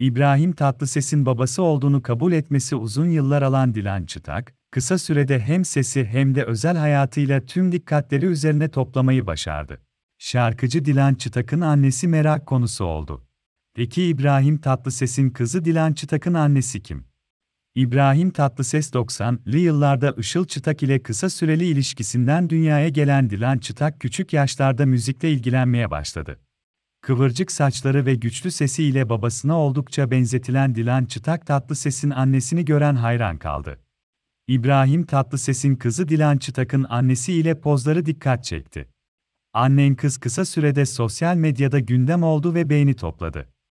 İbrahim Tatlıses'in babası olduğunu kabul etmesi uzun yıllar alan Dilan Çıtak, kısa sürede hem sesi hem de özel hayatıyla tüm dikkatleri üzerine toplamayı başardı. Şarkıcı Dilan Çıtak'ın annesi merak konusu oldu. Peki İbrahim Tatlıses'in kızı Dilan Çıtak'ın annesi kim? İbrahim Tatlıses 90'lı yıllarda Işıl Çıtak ile kısa süreli ilişkisinden dünyaya gelen Dilan Çıtak küçük yaşlarda müzikle ilgilenmeye başladı. Kıvırcık saçları ve güçlü sesiyle babasına oldukça benzetilen Dilan Çıtak Tatlıses'in annesini gören hayran kaldı. İbrahim Tatlıses'in kızı Dilan Çıtak'ın annesi ile pozları dikkat çekti. Annen kız kısa sürede sosyal medyada gündem oldu ve beğeni topladı.